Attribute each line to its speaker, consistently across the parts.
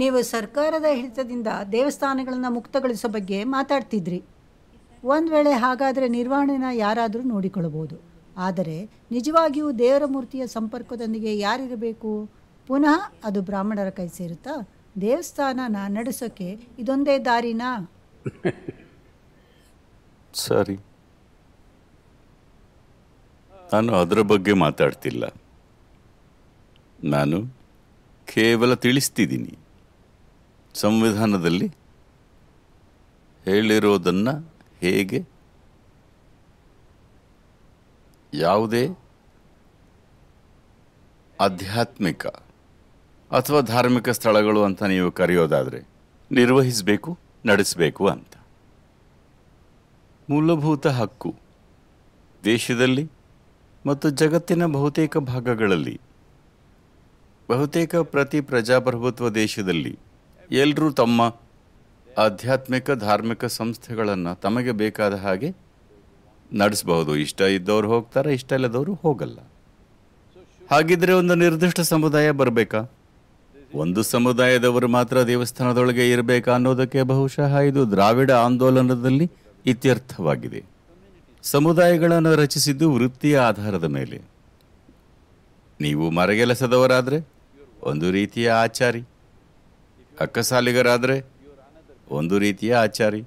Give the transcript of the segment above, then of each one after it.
Speaker 1: ನೀವು ಸರ್ಕಾರದ ಹಿಡಿತದಿಂದ ದೇವಸ್ಥಾನಗಳನ್ನು ಮುಕ್ತಗೊಳಿಸೋ ಬಗ್ಗೆ ಮಾತಾಡ್ತಿದ್ರಿ ಒಂದು ವೇಳೆ ಹಾಗಾದರೆ ನಿರ್ವಹಣೆನ ಯಾರಾದರೂ ನೋಡಿಕೊಳ್ಳಬಹುದು ಆದರೆ ನಿಜವಾಗಿಯೂ ದೇವರ ಮೂರ್ತಿಯ ಸಂಪರ್ಕದೊಂದಿಗೆ ಯಾರಿರಬೇಕು ಪುನಃ ಅದು ಬ್ರಾಹ್ಮಣರ ಕೈ ಸೇರುತ್ತಾ ದೇವಸ್ಥಾನನ ನಡೆಸೋಕ್ಕೆ ಇದೊಂದೇ ದಾರಿನಾ ಸರಿ ನಾನು ಅದರ ಬಗ್ಗೆ ಮಾತಾಡ್ತಿಲ್ಲ ನಾನು ಕೇವಲ ತಿಳಿಸ್ತಿದ್ದೀನಿ ಸಂವಿಧಾನದಲ್ಲಿ ಹೇಳಿರೋದನ್ನು ಹೇಗೆ ಯಾವುದೇ ಆಧ್ಯಾತ್ಮಿಕ ಅಥವಾ ಧಾರ್ಮಿಕ ಸ್ಥಳಗಳು ಅಂತ ನೀವು ಕರೆಯೋದಾದರೆ ನಿರ್ವಹಿಸಬೇಕು ನಡೆಸಬೇಕು ಅಂತ ಮೂಲಭೂತ ಹಕ್ಕು ದೇಶದಲ್ಲಿ ಮತ್ತು ಜಗತ್ತಿನ ಬಹುತೇಕ ಭಾಗಗಳಲ್ಲಿ ಬಹುತೇಕ ಪ್ರತಿ ಪ್ರಜಾಪ್ರಭುತ್ವ ದೇಶದಲ್ಲಿ ಎಲ್ಲರೂ ತಮ್ಮ ಆಧ್ಯಾತ್ಮಿಕ ಧಾರ್ಮಿಕ ಸಂಸ್ಥೆಗಳನ್ನು ತಮಗೆ ಬೇಕಾದ ಹಾಗೆ ನಡೆಸಬಹುದು ಇಷ್ಟ ಇದ್ದವರು ಹೋಗ್ತಾರೆ ಇಷ್ಟ ಇಲ್ಲದವರು ಹೋಗಲ್ಲ ಹಾಗಿದ್ರೆ ಒಂದು ನಿರ್ದಿಷ್ಟ ಸಮುದಾಯ ಬರಬೇಕಾ ಒಂದು ಸಮುದಾಯದವರು ಮಾತ್ರ ದೇವಸ್ಥಾನದೊಳಗೆ ಇರಬೇಕಾ ಅನ್ನೋದಕ್ಕೆ ಬಹುಶಃ ಇದು ದ್ರಾವಿಡ ಆಂದೋಲನದಲ್ಲಿ ಇತ್ಯರ್ಥವಾಗಿದೆ ಸಮುದಾಯಗಳನ್ನು ರಚಿಸಿದ್ದು ವೃತ್ತಿಯ ಆಧಾರದ ಮೇಲೆ ನೀವು ಮರಗೆಲಸದವರಾದರೆ ಒಂದು ರೀತಿಯ ಆಚಾರಿ ಅಕ್ಕಸಾಲಿಗರಾದರೆ ಒಂದು ರೀತಿಯ ಆಚಾರಿ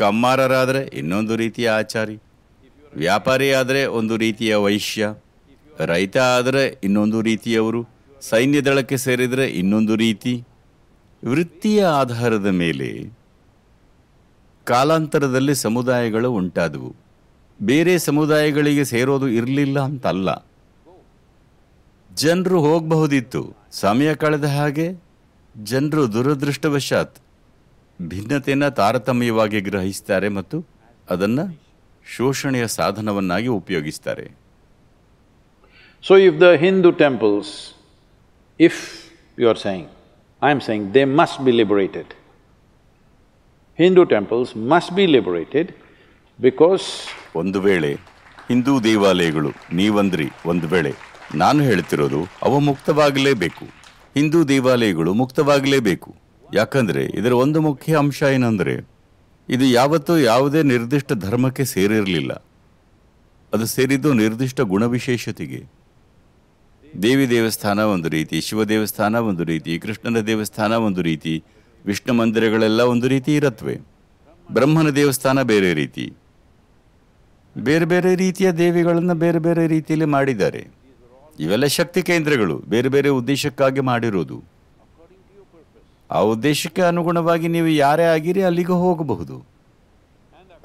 Speaker 1: ಕಮ್ಮಾರರಾದರೆ ಇನ್ನೊಂದು ರೀತಿಯ ಆಚಾರಿ ವ್ಯಾಪಾರಿ ಆದರೆ ಒಂದು ರೀತಿಯ ವೈಶ್ಯ ರೈತ ಆದರೆ ಇನ್ನೊಂದು ರೀತಿಯವರು ಸೈನ್ಯ ದಳಕ್ಕೆ ಸೇರಿದರೆ ಇನ್ನೊಂದು ರೀತಿ ವೃತ್ತಿಯ ಆಧಾರದ ಮೇಲೆ ಕಾಲಾಂತರದಲ್ಲಿ ಸಮುದಾಯಗಳು ಉಂಟಾದವು ಬೇರೆ ಸಮುದಾಯಗಳಿಗೆ ಸೇರೋದು ಇರಲಿಲ್ಲ ಅಂತಲ್ಲ ಜನರು ಹೋಗಬಹುದಿತ್ತು ಸಮಯ ಕಳೆದ ಹಾಗೆ ಜನರು ದುರದೃಷ್ಟವಶಾತ್ ಭಿನ್ನತೆಯನ್ನು ತಾರತಮ್ಯವಾಗಿ ಗ್ರಹಿಸ್ತಾರೆ ಮತ್ತು ಅದನ್ನು ಶೋಷಣೆಯ ಸಾಧನವನ್ನಾಗಿ ಉಪಯೋಗಿಸ್ತಾರೆ so if the Hindu temples if you are saying I am saying they must be liberated Hindu temples must be liberated because ಒಂದು ವೇಳೆ ಹಿಂದೂ ದೇವಾಲಯಗಳು ನೀವಂದ್ರಿ ಒಂದು ವೇಳೆ ನಾನು ಹೇಳ್ತಿರೋದು ಅವ ಮುಕ್ತವಾಗಲೇಬೇಕು ಹಿಂದೂ ದೇವಾಲಯಗಳು ಮುಕ್ತವಾಗಲೇಬೇಕು ಯಾಕಂದರೆ ಇದರ ಒಂದು ಮುಖ್ಯ ಅಂಶ ಏನಂದರೆ ಇದು ಯಾವತ್ತೂ ಯಾವುದೇ ನಿರ್ದಿಷ್ಟ ಧರ್ಮಕ್ಕೆ ಸೇರಿರಲಿಲ್ಲ ಅದು ಸೇರಿದ್ದು ನಿರ್ದಿಷ್ಟ ಗುಣವಿಶೇಷತೆಗೆ ದೇವಿ ದೇವಸ್ಥಾನ ಒಂದು ರೀತಿ ಶಿವ ದೇವಸ್ಥಾನ ಒಂದು ರೀತಿ ಕೃಷ್ಣನ ದೇವಸ್ಥಾನ ಒಂದು ರೀತಿ ವಿಷ್ಣು ಮಂದಿರಗಳೆಲ್ಲ ಒಂದು ರೀತಿ ಇರತ್ವೆ ಬ್ರಹ್ಮನ ದೇವಸ್ಥಾನ ಬೇರೆ ರೀತಿ ಬೇರೆ ಬೇರೆ ರೀತಿಯ ದೇವಿಗಳನ್ನು ಬೇರೆ ಬೇರೆ ರೀತಿಯಲ್ಲಿ ಮಾಡಿದ್ದಾರೆ ಇವೆಲ್ಲ ಶಕ್ತಿ ಕೇಂದ್ರಗಳು ಬೇರೆ ಬೇರೆ ಉದ್ದೇಶಕ್ಕಾಗಿ ಮಾಡಿರೋದು ಆ ಉದ್ದೇಶಕ್ಕೆ ಅನುಗುಣವಾಗಿ ನೀವು ಯಾರೇ ಆಗಿರಿ ಅಲ್ಲಿಗೆ ಹೋಗಬಹುದು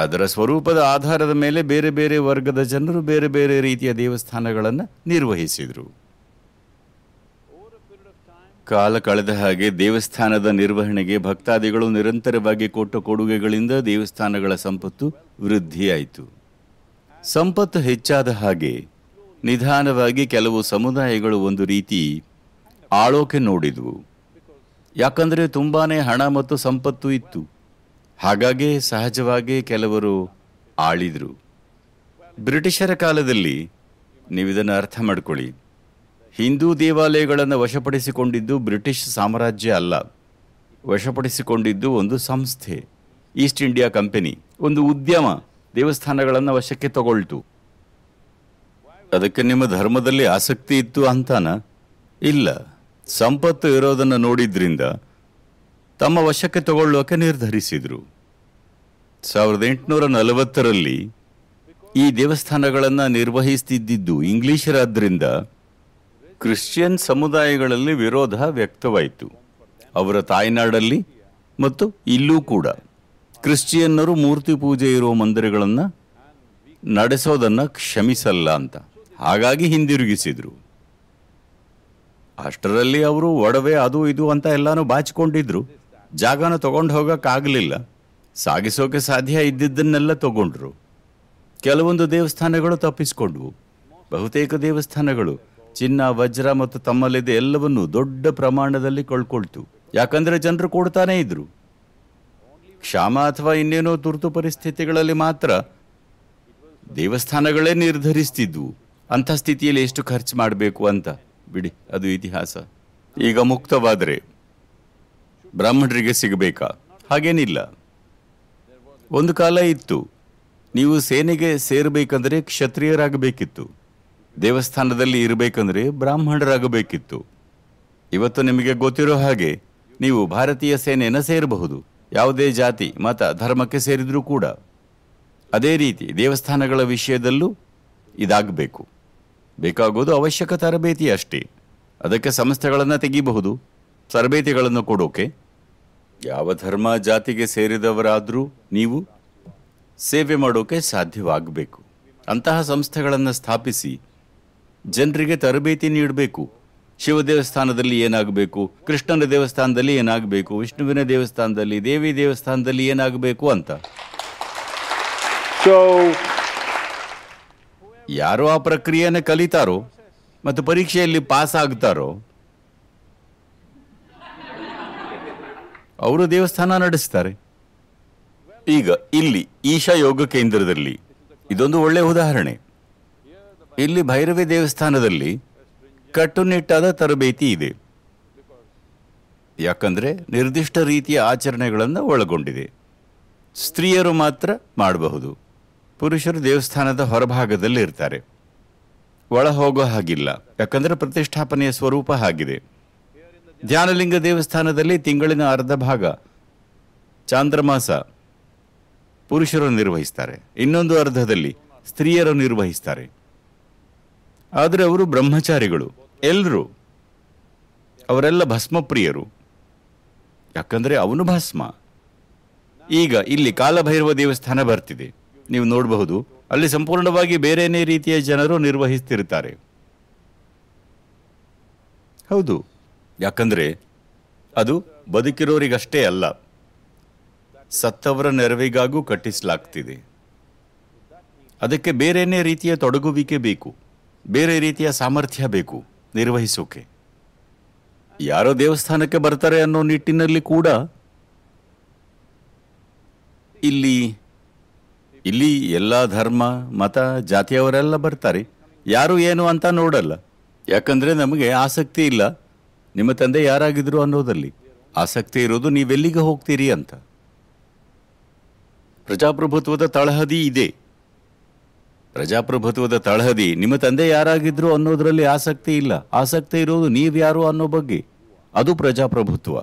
Speaker 1: ಅದರ ಸ್ವರೂಪದ ಆಧಾರದ ಮೇಲೆ ಬೇರೆ ಬೇರೆ ವರ್ಗದ ಜನರು ಬೇರೆ ಬೇರೆ ರೀತಿಯ ದೇವಸ್ಥಾನಗಳನ್ನು ನಿರ್ವಹಿಸಿದರು ಕಾಲ ಕಳೆದ ಹಾಗೆ ದೇವಸ್ಥಾನದ ನಿರ್ವಹಣೆಗೆ ಭಕ್ತಾದಿಗಳು ನಿರಂತರವಾಗಿ ಕೊಟ್ಟ ಕೊಡುಗೆಗಳಿಂದ ದೇವಸ್ಥಾನಗಳ ಸಂಪತ್ತು ವೃದ್ಧಿಯಾಯಿತು ಸಂಪತ್ತು ಹೆಚ್ಚಾದ ಹಾಗೆ ನಿಧಾನವಾಗಿ ಕೆಲವು ಸಮುದಾಯಗಳು ಒಂದು ರೀತಿ ಆಳೋಕೆ ನೋಡಿದವು ಯಾಕಂದರೆ ತುಂಬಾ ಹಣ ಮತ್ತು ಸಂಪತ್ತು ಇತ್ತು ಹಾಗಾಗಿ ಸಹಜವಾಗಿ ಕೆಲವರು ಆಳಿದರು ಬ್ರಿಟಿಷರ ಕಾಲದಲ್ಲಿ ನೀವು ಇದನ್ನು ಅರ್ಥ ಮಾಡ್ಕೊಳ್ಳಿ ಹಿಂದೂ ದೇವಾಲಯಗಳನ್ನು ವಶಪಡಿಸಿಕೊಂಡಿದ್ದು ಬ್ರಿಟಿಷ್ ಸಾಮ್ರಾಜ್ಯ ಅಲ್ಲ ವಶಪಡಿಸಿಕೊಂಡಿದ್ದು ಒಂದು ಸಂಸ್ಥೆ ಈಸ್ಟ್ ಇಂಡಿಯಾ ಕಂಪೆನಿ ಒಂದು ಉದ್ಯಮ ದೇವಸ್ಥಾನಗಳನ್ನು ವಶಕ್ಕೆ ತಗೊಳ್ತು ಅದಕ್ಕೆ ನಿಮ್ಮ ಧರ್ಮದಲ್ಲಿ ಆಸಕ್ತಿ ಇತ್ತು ಅಂತಾನ ಇಲ್ಲ ಸಂಪತ್ತು ಇರೋದನ್ನು ನೋಡಿದ್ರಿಂದ ತಮ್ಮ ವಶಕ್ಕೆ ತಗೊಳ್ಳೋಕೆ ನಿರ್ಧರಿಸಿದ್ರು ಸಾವಿರದ ಎಂಟುನೂರ ನಲವತ್ತರಲ್ಲಿ ಈ ದೇವಸ್ಥಾನಗಳನ್ನು ನಿರ್ವಹಿಸ್ತಿದ್ದಿದ್ದು ಇಂಗ್ಲಿಷರಾದ್ರಿಂದ ಕ್ರಿಶ್ಚಿಯನ್ ಸಮುದಾಯಗಳಲ್ಲಿ ವಿರೋಧ ವ್ಯಕ್ತವಾಯಿತು ಅವರ ತಾಯ್ನಾಡಲ್ಲಿ ಮತ್ತು ಇಲ್ಲೂ ಕೂಡ ಕ್ರಿಶ್ಚಿಯನ್ನರು ಮೂರ್ತಿ ಪೂಜೆ ಇರುವ ಮಂದಿರಗಳನ್ನು ನಡೆಸೋದನ್ನು ಕ್ಷಮಿಸಲ್ಲ ಅಂತ ಹಾಗಾಗಿ ಹಿಂದಿರುಗಿಸಿದ್ರು ಅಷ್ಟರಲ್ಲಿ ಅವರು ಒಡವೆ ಅದು ಇದು ಅಂತ ಎಲ್ಲಾನು ಬಾಚಿಕೊಂಡಿದ್ರು ಜಾಗನ ತಗೊಂಡು ಆಗಲಿಲ್ಲ ಸಾಗಿಸೋಕೆ ಸಾಧ್ಯ ಇದ್ದಿದ್ದನ್ನೆಲ್ಲ ತಗೊಂಡ್ರು ಕೆಲವೊಂದು ದೇವಸ್ಥಾನಗಳು ತಪ್ಪಿಸಿಕೊಂಡ್ವು ಬಹುತೇಕ ದೇವಸ್ಥಾನಗಳು ಚಿನ್ನ ವಜ್ರ ಮತ್ತು ತಮ್ಮಲ್ಲಿದ್ದ ಎಲ್ಲವನ್ನೂ ದೊಡ್ಡ ಪ್ರಮಾಣದಲ್ಲಿ ಕಳ್ಕೊಳ್ತು ಯಾಕಂದ್ರೆ ಜನರು ಕೊಡ್ತಾನೇ ಇದ್ರು ಕ್ಷಾಮ ಅಥವಾ ಇನ್ನೇನೋ ತುರ್ತು ಪರಿಸ್ಥಿತಿಗಳಲ್ಲಿ ಮಾತ್ರ ದೇವಸ್ಥಾನಗಳೇ ನಿರ್ಧರಿಸ್ತಿದ್ವು ಅಂಥ ಸ್ಥಿತಿಯಲ್ಲಿ ಎಷ್ಟು ಖರ್ಚು ಮಾಡಬೇಕು ಅಂತ ಬಿಡಿ ಅದು ಇತಿಹಾಸ ಈಗ ಮುಕ್ತವಾದರೆ ಬ್ರಾಹ್ಮಣರಿಗೆ ಸಿಗಬೇಕಾ ಹಾಗೇನಿಲ್ಲ ಒಂದು ಕಾಲ ಇತ್ತು ನೀವು ಸೇನೆಗೆ ಸೇರಬೇಕಂದ್ರೆ ಕ್ಷತ್ರಿಯರಾಗಬೇಕಿತ್ತು ದೇವಸ್ಥಾನದಲ್ಲಿ ಇರಬೇಕಂದ್ರೆ ಬ್ರಾಹ್ಮಣರಾಗಬೇಕಿತ್ತು ಇವತ್ತು ನಿಮಗೆ ಗೊತ್ತಿರೋ ಹಾಗೆ ನೀವು ಭಾರತೀಯ ಸೇನೆನ ಸೇರಬಹುದು ಯಾವುದೇ ಜಾತಿ ಮತ ಧರ್ಮಕ್ಕೆ ಸೇರಿದರೂ ಕೂಡ ಅದೇ ರೀತಿ ದೇವಸ್ಥಾನಗಳ ವಿಷಯದಲ್ಲೂ ಇದಾಗಬೇಕು ಬೇಕಾಗೋದು ಅವಶ್ಯಕ ತರಬೇತಿ ಅಷ್ಟೇ ಅದಕ್ಕೆ ಸಂಸ್ಥೆಗಳನ್ನು ತೆಗಿಬಹುದು ತರಬೇತಿಗಳನ್ನು ಕೊಡೋಕೆ ಯಾವ ಧರ್ಮ ಜಾತಿಗೆ ಸೇರಿದವರಾದರೂ ನೀವು ಸೇವೆ ಮಾಡೋಕೆ ಸಾಧ್ಯವಾಗಬೇಕು ಅಂತಹ ಸಂಸ್ಥೆಗಳನ್ನು ಸ್ಥಾಪಿಸಿ ಜನರಿಗೆ ತರಬೇತಿ ನೀಡಬೇಕು ಶಿವ ದೇವಸ್ಥಾನದಲ್ಲಿ ಏನಾಗಬೇಕು ಕೃಷ್ಣನ ದೇವಸ್ಥಾನದಲ್ಲಿ ಏನಾಗಬೇಕು ವಿಷ್ಣುವಿನ ದೇವಸ್ಥಾನದಲ್ಲಿ ದೇವಿ ದೇವಸ್ಥಾನದಲ್ಲಿ ಏನಾಗಬೇಕು ಅಂತ ಯಾರು ಆ ಪ್ರಕ್ರಿಯೆಯನ್ನು ಕಲಿತಾರೋ ಮತ್ತು ಪರೀಕ್ಷೆಯಲ್ಲಿ ಪಾಸ್ ಆಗ್ತಾರೋ ಅವರು ದೇವಸ್ಥಾನ ನಡೆಸ್ತಾರೆ ಈಗ ಇಲ್ಲಿ ಈಶಾ ಯೋಗ ಕೇಂದ್ರದಲ್ಲಿ ಇದೊಂದು ಒಳ್ಳೆಯ ಉದಾಹರಣೆ ಇಲ್ಲಿ ಭೈರವಿ ದೇವಸ್ಥಾನದಲ್ಲಿ ಕಟ್ಟುನಿಟ್ಟಾದ ತರಬೇತಿ ಇದೆ ಯಾಕಂದರೆ ನಿರ್ದಿಷ್ಟ ರೀತಿಯ ಆಚರಣೆಗಳನ್ನು ಒಳಗೊಂಡಿದೆ ಸ್ತ್ರೀಯರು ಮಾತ್ರ ಮಾಡಬಹುದು ಪುರುಷರು ದೇವಸ್ಥಾನದ ಹೊರಭಾಗದಲ್ಲಿ ಇರ್ತಾರೆ ಒಳ ಹೋಗೋ ಹಾಗಿಲ್ಲ ಯಾಕಂದ್ರೆ ಪ್ರತಿಷ್ಠಾಪನೆಯ ಸ್ವರೂಪ ಆಗಿದೆ ಧ್ಯಾನಲಿಂಗ ದೇವಸ್ಥಾನದಲ್ಲಿ ತಿಂಗಳಿನ ಅರ್ಧ ಭಾಗ ಚಾಂದ್ರಮಾಸ ಪುರುಷರು ನಿರ್ವಹಿಸ್ತಾರೆ ಇನ್ನೊಂದು ಅರ್ಧದಲ್ಲಿ ಸ್ತ್ರೀಯರು ನಿರ್ವಹಿಸ್ತಾರೆ ಆದರೆ ಅವರು ಬ್ರಹ್ಮಚಾರಿಗಳು ಎಲ್ಲರೂ ಅವರೆಲ್ಲ ಭಸ್ಮಪ್ರಿಯರು ಯಾಕಂದರೆ ಅವನು ಭಸ್ಮ ಈಗ ಇಲ್ಲಿ ಕಾಲಭೈರವ ದೇವಸ್ಥಾನ ಬರ್ತಿದೆ ನೀವು ನೋಡಬಹುದು ಅಲ್ಲಿ ಸಂಪೂರ್ಣವಾಗಿ ಬೇರೆನೇ ರೀತಿಯ ಜನರು ನಿರ್ವಹಿಸ್ತಿರ್ತಾರೆ ಹೌದು ಯಾಕಂದರೆ ಅದು ಬದುಕಿರೋರಿಗಷ್ಟೇ ಅಲ್ಲ ಸತ್ತವರ ನೆರವಿಗಾಗೂ ಕಟ್ಟಿಸಲಾಗ್ತಿದೆ ಅದಕ್ಕೆ ಬೇರೆನೇ ರೀತಿಯ ತೊಡಗುವಿಕೆ ಬೇಕು ಬೇರೆ ರೀತಿಯ ಸಾಮರ್ಥ್ಯ ಬೇಕು ನಿರ್ವಹಿಸೋಕೆ ಯಾರೋ ದೇವಸ್ಥಾನಕ್ಕೆ ಬರ್ತಾರೆ ಅನ್ನೋ ನಿಟ್ಟಿನಲ್ಲಿ ಕೂಡ ಇಲ್ಲಿ ಇಲ್ಲಿ ಎಲ್ಲ ಧರ್ಮ ಮತ ಜಾತಿಯವರೆಲ್ಲ ಬರ್ತಾರೆ ಯಾರು ಏನು ಅಂತ ನೋಡಲ್ಲ ಯಾಕಂದ್ರೆ ನಮಗೆ ಆಸಕ್ತಿ ಇಲ್ಲ ನಿಮ್ಮ ತಂದೆ ಯಾರಾಗಿದ್ರು ಅನ್ನೋದಲ್ಲಿ ಆಸಕ್ತಿ ಇರೋದು ನೀವೆಲ್ಲಿಗೆ ಹೋಗ್ತೀರಿ ಅಂತ ಪ್ರಜಾಪ್ರಭುತ್ವದ ತಳಹದಿ ಇದೆ ಪ್ರಜಾಪ್ರಭುತ್ವದ ತಳಹದಿ ನಿಮ್ಮ ತಂದೆ ಯಾರಾಗಿದ್ರು ಅನ್ನೋದರಲ್ಲಿ ಆಸಕ್ತಿ ಇಲ್ಲ ಆಸಕ್ತಿ ಇರೋದು ನೀವ್ಯಾರು ಅನ್ನೋ ಬಗ್ಗೆ ಅದು ಪ್ರಜಾಪ್ರಭುತ್ವ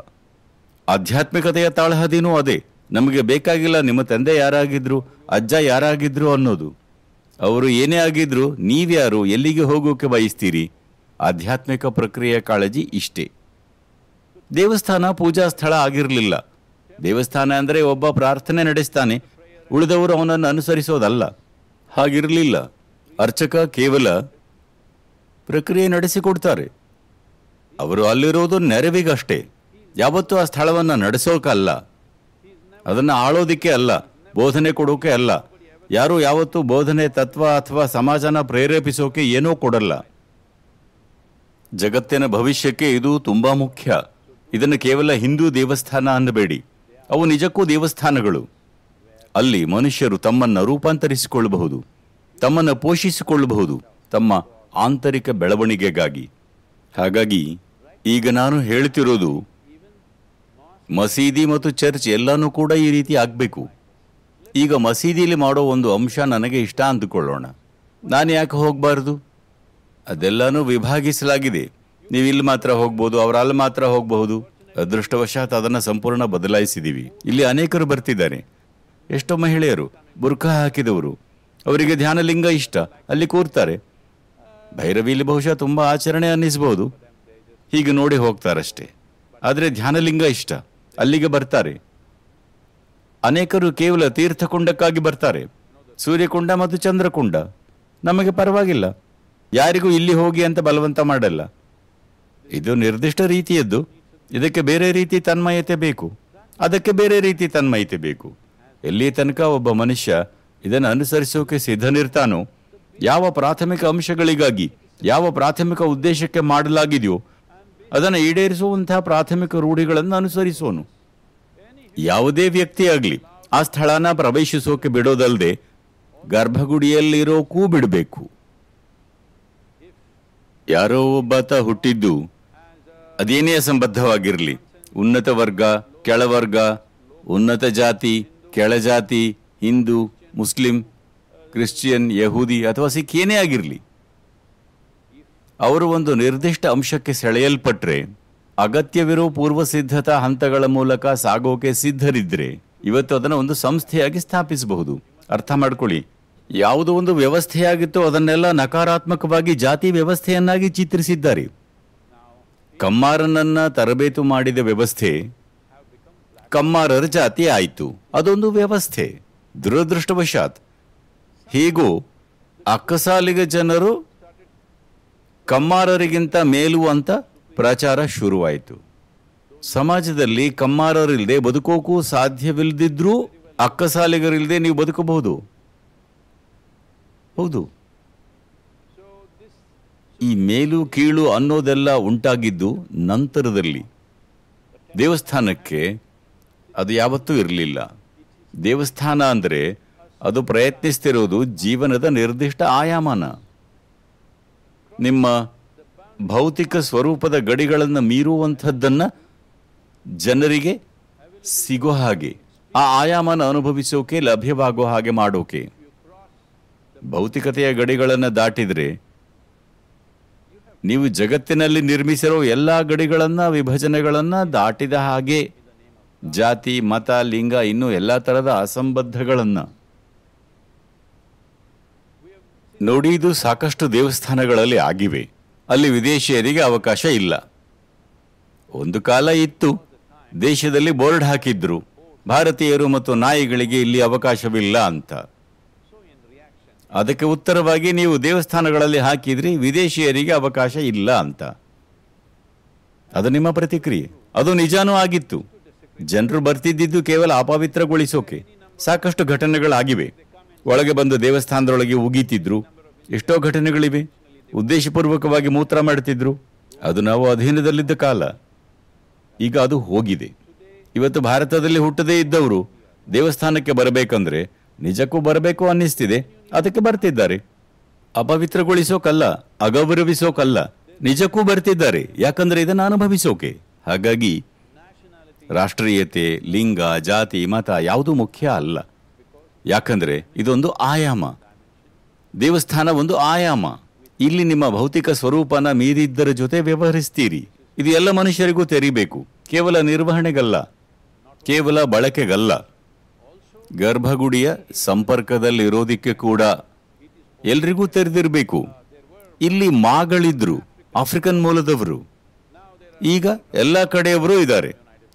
Speaker 1: ಆಧ್ಯಾತ್ಮಿಕತೆಯ ತಳಹದಿನೂ ಅದೇ ನಮಗೆ ಬೇಕಾಗಿಲ್ಲ ನಿಮ್ಮ ತಂದೆ ಯಾರಾಗಿದ್ರು ಅಜ್ಜ ಯಾರಾಗಿದ್ರು ಅನ್ನೋದು ಅವರು ಏನೇ ಆಗಿದ್ರು ನೀವ್ಯಾರು ಎಲ್ಲಿಗೆ ಹೋಗೋಕೆ ಬಯಸ್ತೀರಿ ಆಧ್ಯಾತ್ಮಿಕ ಪ್ರಕ್ರಿಯೆ ಕಾಳಜಿ ಇಷ್ಟೇ ದೇವಸ್ಥಾನ ಪೂಜಾ ಸ್ಥಳ ಆಗಿರಲಿಲ್ಲ ದೇವಸ್ಥಾನ ಅಂದರೆ ಒಬ್ಬ ಪ್ರಾರ್ಥನೆ ನಡೆಸ್ತಾನೆ ಉಳಿದವರು ಅವನನ್ನು ಅನುಸರಿಸೋದಲ್ಲ ಹಾಗಿರಲಿಲ್ಲ ಅರ್ಚಕ ಕೇವಲ ಪ್ರಕ್ರಿಯೆ ನಡೆಸಿಕೊಡ್ತಾರೆ ಅವರು ಅಲ್ಲಿರೋದು ನೆರವಿಗಷ್ಟೇ ಯಾವತ್ತೂ ಆ ಸ್ಥಳವನ್ನು ನಡೆಸೋಕಲ್ಲ ಅದನ್ನು ಆಳೋದಿಕ್ಕೆ ಅಲ್ಲ ಬೋಧನೆ ಕೊಡೋಕೆ ಅಲ್ಲ ಯಾರು ಯಾವತ್ತೂ ಬೋಧನೆ ತತ್ವ ಅಥವಾ ಸಮಾಜನ ಪ್ರೇರೇಪಿಸೋಕೆ ಏನೂ ಕೊಡಲ್ಲ ಜಗತ್ತಿನ ಭವಿಷ್ಯಕ್ಕೆ ಇದು ತುಂಬಾ ಮುಖ್ಯ ಇದನ್ನು ಕೇವಲ ಹಿಂದೂ ದೇವಸ್ಥಾನ ಅನ್ನಬೇಡಿ ಅವು ನಿಜಕ್ಕೂ ದೇವಸ್ಥಾನಗಳು ಅಲ್ಲಿ ಮನುಷ್ಯರು ತಮ್ಮನ್ನು ರೂಪಾಂತರಿಸಿಕೊಳ್ಳಬಹುದು ತಮ್ಮನ್ನು ಪೋಷಿಸಿಕೊಳ್ಳಬಹುದು ತಮ್ಮ ಆಂತರಿಕ ಬೆಳವಣಿಗೆಗಾಗಿ ಹಾಗಾಗಿ ಈಗ ನಾನು ಹೇಳ್ತಿರೋದು ಮಸೀದಿ ಮತ್ತು ಚರ್ಚ್ ಎಲ್ಲನೂ ಕೂಡ ಈ ರೀತಿ ಆಗಬೇಕು ಈಗ ಮಸೀದಿಯಲ್ಲಿ ಮಾಡೋ ಒಂದು ಅಂಶ ನನಗೆ ಇಷ್ಟ ಅಂದುಕೊಳ್ಳೋಣ ನಾನು ಯಾಕೆ ಹೋಗಬಾರ್ದು ಅದೆಲ್ಲನೂ ವಿಭಾಗಿಸಲಾಗಿದೆ ನೀವು ಇಲ್ಲಿ ಮಾತ್ರ ಹೋಗ್ಬೋದು ಅವರಲ್ಲಿ ಅಲ್ಲಿ ಮಾತ್ರ ಹೋಗಬಹುದು ಅದೃಷ್ಟವಶಾತ್ ಅದನ್ನು ಸಂಪೂರ್ಣ ಬದಲಾಯಿಸಿದ್ದೀವಿ ಇಲ್ಲಿ ಅನೇಕರು ಬರ್ತಿದ್ದಾರೆ ಎಷ್ಟೋ ಮಹಿಳೆಯರು ಬುರ್ಖ ಹಾಕಿದವರು ಅವರಿಗೆ ಧ್ಯಾನಲಿಂಗ ಇಷ್ಟ ಅಲ್ಲಿ ಕೂರ್ತಾರೆ ಭೈರವಿಲಿ ಬಹುಶಃ ತುಂಬ ಆಚರಣೆ ಅನ್ನಿಸ್ಬೋದು ಹೀಗೆ ನೋಡಿ ಹೋಗ್ತಾರಷ್ಟೇ ಆದರೆ ಧ್ಯಾನಲಿಂಗ ಇಷ್ಟ ಅಲ್ಲಿಗೆ ಬರ್ತಾರೆ ಅನೇಕರು ಕೇವಲ ತೀರ್ಥಕುಂಡಕ್ಕಾಗಿ ಬರ್ತಾರೆ ಸೂರ್ಯಕುಂಡ ಮತ್ತು ಚಂದ್ರಕುಂಡ ನಮಗೆ ಪರವಾಗಿಲ್ಲ ಯಾರಿಗೂ ಇಲ್ಲಿ ಹೋಗಿ ಅಂತ ಬಲವಂತ ಮಾಡಲ್ಲ ಇದು ನಿರ್ದಿಷ್ಟ ರೀತಿಯದ್ದು ಇದಕ್ಕೆ ಬೇರೆ ರೀತಿ ತನ್ಮಯತೆ ಬೇಕು ಅದಕ್ಕೆ ಬೇರೆ ರೀತಿ ತನ್ಮಯತೆ ಬೇಕು ಎಲ್ಲಿ ತನಕ ಒಬ್ಬ ಮನುಷ್ಯ ಇದನ್ನು ಅನುಸರಿಸೋಕೆ ಸಿದ್ಧನಿರ್ತಾನೋ ಯಾವ ಪ್ರಾಥಮಿಕ ಅಂಶಗಳಿಗಾಗಿ ಯಾವ ಪ್ರಾಥಮಿಕ ಉದ್ದೇಶಕ್ಕೆ ಮಾಡಲಾಗಿದೆಯೋ ಅದನ್ನು ಈಡೇರಿಸುವಂತಹ ಪ್ರಾಥಮಿಕ ರೂಢಿಗಳನ್ನು ಅನುಸರಿಸೋನು ಯಾವುದೇ ವ್ಯಕ್ತಿಯಾಗಲಿ ಆ ಸ್ಥಳನ ಪ್ರವೇಶಿಸೋಕೆ ಬಿಡೋದಲ್ಲದೆ ಗರ್ಭಗುಡಿಯಲ್ಲಿರೋಕ್ಕೂ ಬಿಡಬೇಕು ಯಾರೋ ತ ಹುಟ್ಟಿದ್ದು ಅದೇನೇ ಸಂಬದ್ಧವಾಗಿರಲಿ ಉನ್ನತ ವರ್ಗ ಕೆಳವರ್ಗ ಉನ್ನತ ಜಾತಿ ಕೆಳಜಾತಿ ಹಿಂದೂ ಮುಸ್ಲಿಂ ಕ್ರಿಶ್ಚಿಯನ್ ಯಹೂದಿ ಅಥವಾ ಸಿಖ್ ಏನೇ ಆಗಿರಲಿ ಅವರು ಒಂದು ನಿರ್ದಿಷ್ಟ ಅಂಶಕ್ಕೆ ಸೆಳೆಯಲ್ಪಟ್ಟರೆ ಅಗತ್ಯವಿರೋ ಪೂರ್ವ ಸಿದ್ಧತಾ ಹಂತಗಳ ಮೂಲಕ ಸಾಗೋಕೆ ಸಿದ್ಧರಿದ್ರೆ ಇವತ್ತು ಅದನ್ನು ಒಂದು ಸಂಸ್ಥೆಯಾಗಿ ಸ್ಥಾಪಿಸಬಹುದು ಅರ್ಥ ಮಾಡ್ಕೊಳ್ಳಿ ಯಾವುದೋ ಒಂದು ವ್ಯವಸ್ಥೆಯಾಗಿತ್ತು ಅದನ್ನೆಲ್ಲ ನಕಾರಾತ್ಮಕವಾಗಿ ಜಾತಿ ವ್ಯವಸ್ಥೆಯನ್ನಾಗಿ ಚಿತ್ರಿಸಿದ್ದಾರೆ ಕಮ್ಮಾರನನ್ನ ತರಬೇತು ಮಾಡಿದ ವ್ಯವಸ್ಥೆ ಕಮ್ಮಾರರ ಜಾತಿ ಆಯಿತು ಅದೊಂದು ವ್ಯವಸ್ಥೆ ದುರದೃಷ್ಟವಶಾತ್ ಹೀಗೂ ಅಕ್ಕಸಾಲಿಗ ಜನರು ಕಮ್ಮಾರರಿಗಿಂತ ಮೇಲು ಅಂತ ಪ್ರಚಾರ ಶುರುವಾಯಿತು ಸಮಾಜದಲ್ಲಿ ಕಮ್ಮಾರರಿಲ್ಲದೆ ಬದುಕೋಕ್ಕೂ ಸಾಧ್ಯವಿಲ್ಲದಿದ್ರೂ ಅಕ್ಕಸಾಲಿಗರಿಲ್ಲದೆ ನೀವು ಬದುಕಬಹುದು ಹೌದು ಈ ಮೇಲು ಕೀಳು ಅನ್ನೋದೆಲ್ಲ ಉಂಟಾಗಿದ್ದು ನಂತರದಲ್ಲಿ ದೇವಸ್ಥಾನಕ್ಕೆ ಅದು ಯಾವತ್ತೂ ಇರಲಿಲ್ಲ ದೇವಸ್ಥಾನ ಅಂದರೆ ಅದು ಪ್ರಯತ್ನಿಸ್ತಿರೋದು ಜೀವನದ ನಿರ್ದಿಷ್ಟ ಆಯಾಮನ ನಿಮ್ಮ ಭೌತಿಕ ಸ್ವರೂಪದ ಗಡಿಗಳನ್ನು ಮೀರುವಂಥದ್ದನ್ನು ಜನರಿಗೆ ಸಿಗೋ ಹಾಗೆ ಆ ಆಯಾಮನ ಅನುಭವಿಸೋಕೆ ಲಭ್ಯವಾಗೋ ಹಾಗೆ ಮಾಡೋಕೆ ಭೌತಿಕತೆಯ ಗಡಿಗಳನ್ನು ದಾಟಿದರೆ ನೀವು ಜಗತ್ತಿನಲ್ಲಿ ನಿರ್ಮಿಸಿರೋ ಎಲ್ಲ ಗಡಿಗಳನ್ನು ವಿಭಜನೆಗಳನ್ನು ದಾಟಿದ ಹಾಗೆ ಜಾತಿ ಮತ ಲಿಂಗ ಇನ್ನೂ ಎಲ್ಲ ಥರದ ಅಸಂಬದ್ಧಗಳನ್ನು ನೋಡಿದು ಸಾಕಷ್ಟು ದೇವಸ್ಥಾನಗಳಲ್ಲಿ ಆಗಿವೆ ಅಲ್ಲಿ ವಿದೇಶಿಯರಿಗೆ ಅವಕಾಶ ಇಲ್ಲ ಒಂದು ಕಾಲ ಇತ್ತು ದೇಶದಲ್ಲಿ ಬೋರ್ಡ್ ಹಾಕಿದ್ರು ಭಾರತೀಯರು ಮತ್ತು ನಾಯಿಗಳಿಗೆ ಇಲ್ಲಿ ಅವಕಾಶವಿಲ್ಲ ಅಂತ ಅದಕ್ಕೆ ಉತ್ತರವಾಗಿ ನೀವು ದೇವಸ್ಥಾನಗಳಲ್ಲಿ ಹಾಕಿದ್ರಿ ವಿದೇಶಿಯರಿಗೆ ಅವಕಾಶ ಇಲ್ಲ ಅಂತ ಅದು ನಿಮ್ಮ ಪ್ರತಿಕ್ರಿಯೆ ಅದು ನಿಜಾನೂ ಆಗಿತ್ತು ಜನರು ಬರ್ತಿದ್ದಿದ್ದು ಕೇವಲ ಅಪವಿತ್ರಗೊಳಿಸೋಕೆ ಸಾಕಷ್ಟು ಘಟನೆಗಳಾಗಿವೆ ಒಳಗೆ ಬಂದು ದೇವಸ್ಥಾನದೊಳಗೆ ಉಗೀತಿದ್ರು ಎಷ್ಟೋ ಘಟನೆಗಳಿವೆ ಉದ್ದೇಶಪೂರ್ವಕವಾಗಿ ಮೂತ್ರ ಮಾಡ್ತಿದ್ರು ಅದು ನಾವು ಅಧೀನದಲ್ಲಿದ್ದ ಕಾಲ ಈಗ ಅದು ಹೋಗಿದೆ ಇವತ್ತು ಭಾರತದಲ್ಲಿ ಹುಟ್ಟದೇ ಇದ್ದವರು ದೇವಸ್ಥಾನಕ್ಕೆ ಬರಬೇಕಂದ್ರೆ ನಿಜಕ್ಕೂ ಬರಬೇಕು ಅನ್ನಿಸ್ತಿದೆ ಅದಕ್ಕೆ ಬರ್ತಿದ್ದಾರೆ ಅಪವಿತ್ರಗೊಳಿಸೋಕಲ್ಲ ಅಗೌರವಿಸೋಕಲ್ಲ ನಿಜಕ್ಕೂ ಬರ್ತಿದ್ದಾರೆ ಯಾಕಂದ್ರೆ ಇದನ್ನು ಅನುಭವಿಸೋಕೆ ಹಾಗಾಗಿ ರಾಷ್ಟ್ರೀಯತೆ ಲಿಂಗ ಜಾತಿ ಮತ ಯಾವುದೂ ಮುಖ್ಯ ಅಲ್ಲ ಯಾಕಂದರೆ ಇದೊಂದು ಆಯಾಮ ದೇವಸ್ಥಾನ ಒಂದು ಆಯಾಮ ಇಲ್ಲಿ ನಿಮ್ಮ ಭೌತಿಕ ಸ್ವರೂಪನ ಮೀರಿದ್ದರ ಜೊತೆ ವ್ಯವಹರಿಸ್ತೀರಿ ಇದು ಎಲ್ಲ ಮನುಷ್ಯರಿಗೂ ತೆರಿಬೇಕು ಕೇವಲ ನಿರ್ವಹಣೆಗಲ್ಲ ಕೇವಲ ಬಳಕೆಗಲ್ಲ ಗರ್ಭಗುಡಿಯ ಸಂಪರ್ಕದಲ್ಲಿರೋದಿಕ್ಕೆ ಕೂಡ ಎಲ್ರಿಗೂ ತೆರೆದಿರಬೇಕು ಇಲ್ಲಿ ಮಾಗಳಿದ್ರು ಆಫ್ರಿಕನ್ ಮೂಲದವರು ಈಗ ಎಲ್ಲ ಕಡೆಯವರು ಇದ್ದಾರೆ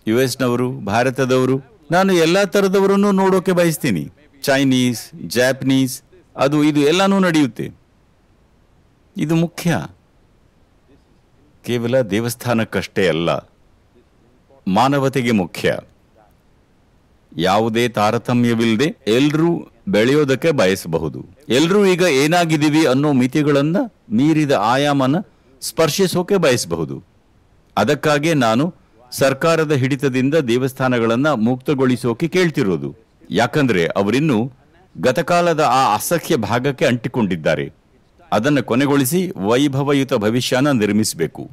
Speaker 1: ಯು ಎಸ್ನವರು ಭಾರತದವರು ನಾನು ಎಲ್ಲ ಥರದವರನ್ನು ನೋಡೋಕೆ ಬಯಸ್ತೀನಿ ಚೈನೀಸ್ ಜಾಪನೀಸ್ ಅದು ಇದು ಎಲ್ಲನೂ ನಡೆಯುತ್ತೆ ಇದು ಮುಖ್ಯ ಕೇವಲ ದೇವಸ್ಥಾನಕ್ಕಷ್ಟೇ ಅಲ್ಲ ಮಾನವತೆಗೆ ಮುಖ್ಯ ಯಾವುದೇ ತಾರತಮ್ಯವಿಲ್ಲದೆ ಎಲ್ಲರೂ ಬೆಳೆಯೋದಕ್ಕೆ ಬಯಸಬಹುದು ಎಲ್ಲರೂ ಈಗ ಏನಾಗಿದ್ದೀವಿ ಅನ್ನೋ ಮಿತಿಗಳನ್ನ ಮೀರಿದ ಆಯಾಮನ ಸ್ಪರ್ಶಿಸೋಕೆ ಬಯಸಬಹುದು ಅದಕ್ಕಾಗಿ ನಾನು ಸರ್ಕಾರದ ಹಿಡಿತದಿಂದ ದೇವಸ್ಥಾನಗಳನ್ನ ಮುಕ್ತಗೊಳಿಸೋಕೆ ಕೇಳ್ತಿರೋದು ಯಾಕಂದರೆ ಅವರಿನ್ನು ಗತಕಾಲದ ಆ ಅಸಖ್ಯ ಭಾಗಕ್ಕೆ ಅಂಟಿಕೊಂಡಿದ್ದಾರೆ ಅದನ್ನು ಕೊನೆಗೊಳಿಸಿ ವೈಭವಯುತ ಭವಿಷ್ಯನ ನಿರ್ಮಿಸಬೇಕು